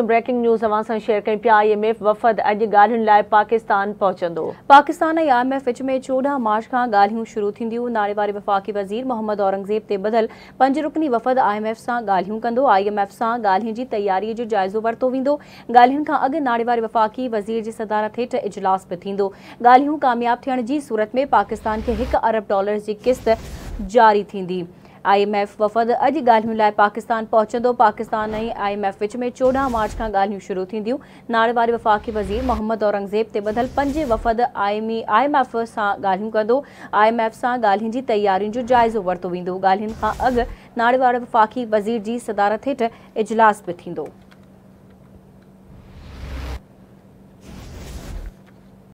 मार्च खां ॻाल्हियूं शुरू थींदियूं नाड़े वारी वफ़ाक़ी औरंगज़ेब ते बदली वफ़ सां ॻाल्हियुनि जी तयारीअ जो जाइज़ो वरितो वेंदो ॻाल्हियुनि खां अॻु नाड़े वारे वफ़ाक़ी वज़ीर जी सदारा थेठ इजलास बि थींदो ॻाल्हियूं कामयाब थियण जी सूरत में पाकिस्तान खे हिक अरब डॉलर जी किश्त जारी थींदी आईएमएफ वफ़द अॼु ॻाल्हियुनि लाइ पाकिस्तान पहुचंदो पाकिस्तान ऐं आईएमएफ विच में चौदह मार्च का ॻाल्हियूं शुरू थींदियूं नाणे वारे वफ़ाक़ी वज़ीर मोहम्मद औरंगज़ेब से ॿधल पंज वफ़द आईमी आईएमएफ सां ॻाल्हियूं कंदो आईएमएफ सां ॻाल्हियुनि जी तयारियुनि जो जाइज़ो वरितो वेंदो ॻाल्हियुनि खां अॻु नाणे वारे वफ़ाक़ी वज़ीर की सदारत हेठ इजलास भी